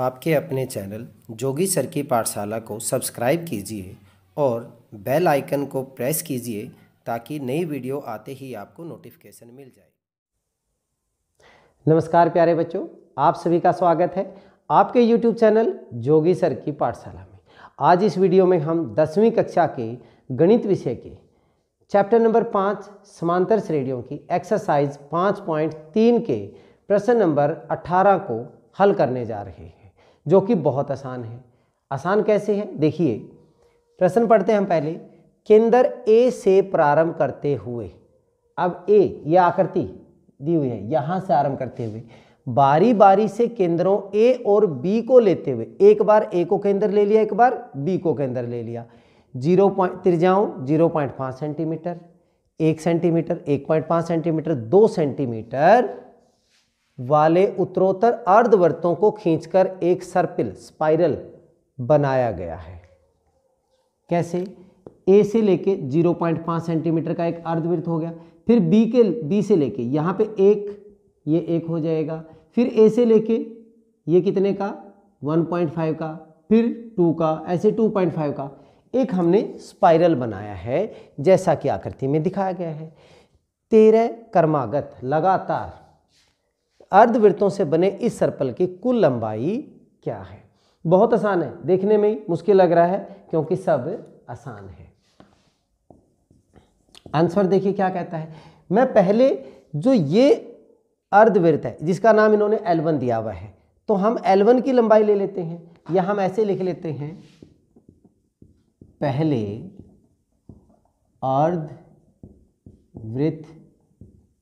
आपके अपने चैनल जोगी सर की पाठशाला को सब्सक्राइब कीजिए और बेल आइकन को प्रेस कीजिए ताकि नई वीडियो आते ही आपको नोटिफिकेशन मिल जाए नमस्कार प्यारे बच्चों आप सभी का स्वागत है आपके YouTube चैनल जोगी सर की पाठशाला में आज इस वीडियो में हम दसवीं कक्षा के गणित विषय के चैप्टर नंबर पाँच समांतर श्रेणियों की एक्सरसाइज पाँच पॉइंट तीन के प्रश्न नंबर अट्ठारह को हल करने जा रहे हैं जो कि बहुत आसान है आसान कैसे है देखिए प्रश्न पढ़ते हैं हम पहले केंद्र ए से प्रारंभ करते हुए अब ए ये आकृति दी हुई है यहाँ से आरंभ करते हुए बारी बारी से केंद्रों ए और बी को लेते हुए एक बार ए को केंद्र ले लिया एक बार बी को केंद्र ले लिया जीरो पॉइंट त्रिज्याओं जीरो पॉइंट पाँच सेंटीमीटर एक सेंटीमीटर एक पॉइंट पाँच सेंटीमीटर दो सेंटीमीटर वाले उत्तरोत्तर अर्धवर्तों को खींचकर एक सर्पिल स्पाइरल बनाया गया है कैसे ए से लेके 0.5 सेंटीमीटर का एक अर्धवृत्त हो गया फिर बी के बी से लेके यहाँ पे एक ये एक हो जाएगा फिर ए से लेके ये कितने का 1.5 का फिर 2 का ऐसे 2.5 का एक हमने स्पाइरल बनाया है जैसा कि आकृति में दिखाया गया है तेरह कर्मागत लगातार अर्धवृत्तों से बने इस सर्पल की कुल लंबाई क्या है बहुत आसान है देखने में ही मुश्किल लग रहा है क्योंकि सब आसान है आंसर देखिए क्या कहता है मैं पहले जो ये अर्धवृत्त है जिसका नाम इन्होंने एलवन दिया हुआ है तो हम एलवन की लंबाई ले लेते हैं या हम ऐसे लिख लेते हैं पहले अर्ध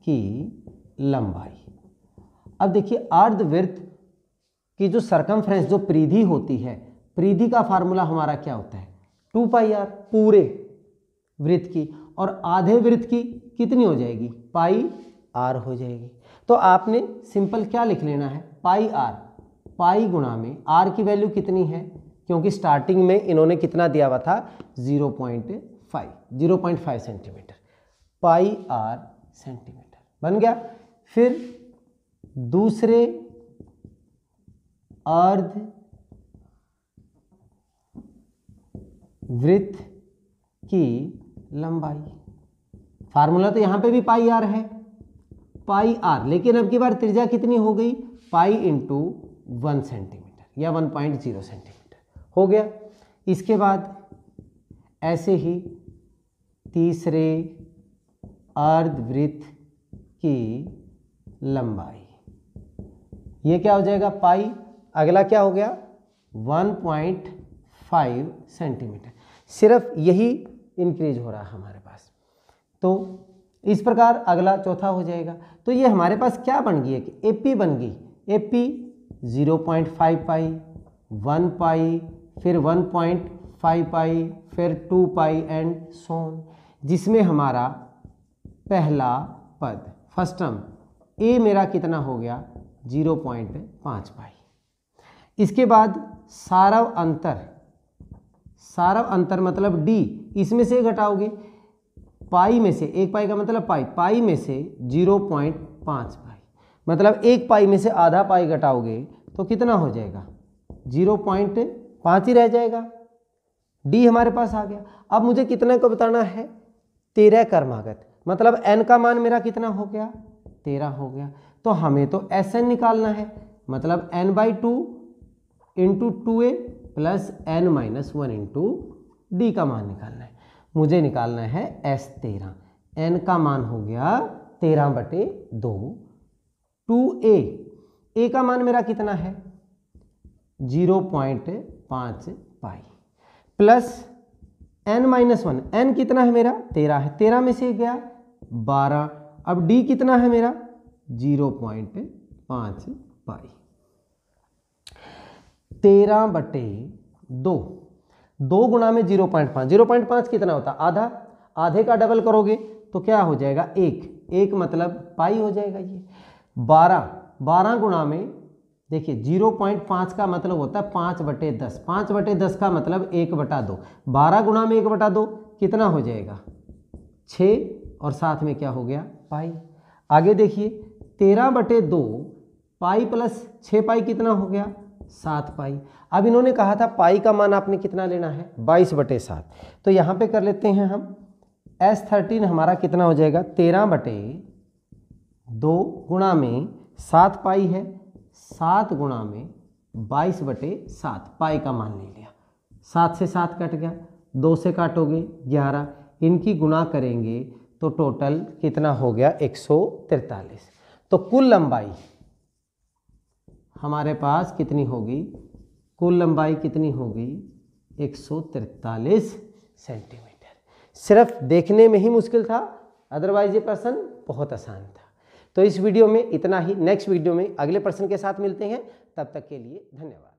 की लंबाई अब देखिए अर्धवृत्त की जो सरकमफ्रेंस जो परिधि होती है परिधि का फार्मूला हमारा क्या होता है टू पाई आर पूरे वृत्त की और आधे वृत्त की कितनी हो जाएगी पाई आर हो जाएगी तो आपने सिंपल क्या लिख लेना है पाई आर पाई गुणा में आर की वैल्यू कितनी है क्योंकि स्टार्टिंग में इन्होंने कितना दिया हुआ था 0.5 0.5 सेंटीमीटर पाई आर सेंटीमीटर बन गया फिर दूसरे अर्ध वृत्त की लंबाई फार्मूला तो यहां पे भी पाई आर है पाई आर लेकिन अब की बार त्रिज्या कितनी हो गई पाई इंटू वन सेंटीमीटर या वन पॉइंट जीरो सेंटीमीटर हो गया इसके बाद ऐसे ही तीसरे अर्धवृत्त की लंबाई ये क्या हो जाएगा पाई अगला क्या हो गया 1.5 सेंटीमीटर सिर्फ यही इंक्रीज हो रहा है हमारे पास तो इस प्रकार अगला चौथा हो जाएगा तो ये हमारे पास क्या बन गई है कि एपी बन गई एपी 0.5 पाई 1 पाई फिर 1.5 पाई फिर 2 पाई एंड सोन जिसमें हमारा पहला पद फर्स्ट टर्म ए मेरा कितना हो गया जीरो पॉइंट पाँच पाई इसके बाद सारव अंतर सारव अंतर मतलब डी इसमें से घटाओगे पाई में से एक पाई का मतलब पाई पाई में से जीरो पॉइंट पाँच पाई मतलब एक पाई में से आधा पाई घटाओगे तो कितना हो जाएगा जीरो पॉइंट पाँच ही रह जाएगा डी हमारे पास आ गया अब मुझे कितने को बताना है तेरह कर्मागत मतलब एन का मान मेरा कितना हो गया तेरह हो गया तो हमें तो एस एन निकालना है मतलब n by two into two a plus n minus one into d का मान निकालना है मुझे निकालना है एस तेरह एन का मान हो गया तेरह बटे दो टू ए ए का मान मेरा कितना है जीरो पॉइंट पाँच pi plus n minus one n कितना है मेरा तेरह है तेरह में से गया बारह अब डी कितना है मेरा जीरो पॉइंट पाँच पाई तेरह बटे दो दो गुणा में जीरो पॉइंट पाँच जीरो पॉइंट पाँच कितना होता आधा आधे का डबल करोगे तो क्या हो जाएगा एक एक मतलब पाई हो जाएगा ये बारह बारह गुणा में देखिए जीरो पॉइंट पाँच का मतलब होता है पाँच बटे दस पाँच बटे दस का मतलब एक बटा दो बारह गुणा में एक बटा दो कितना हो जाएगा छः और साथ में क्या हो गया पाई आगे देखिए तेरह बटे दो पाई प्लस छः पाई कितना हो गया सात पाई अब इन्होंने कहा था पाई का मान आपने कितना लेना है बाईस बटे सात तो यहाँ पे कर लेते हैं हम एस थर्टीन हमारा कितना हो जाएगा तेरह बटे दो गुणा में सात पाई है सात गुणा में बाईस बटे सात पाई का मान ले लिया सात से सात कट गया दो से काटोगे ग्यारह इनकी गुणा करेंगे तो टोटल कितना हो गया एक सौ तिरतालीस तो कुल लंबाई हमारे पास कितनी होगी कुल लंबाई कितनी होगी एक सेंटीमीटर सिर्फ देखने में ही मुश्किल था अदरवाइज ये प्रश्न बहुत आसान था तो इस वीडियो में इतना ही नेक्स्ट वीडियो में अगले प्रश्न के साथ मिलते हैं तब तक के लिए धन्यवाद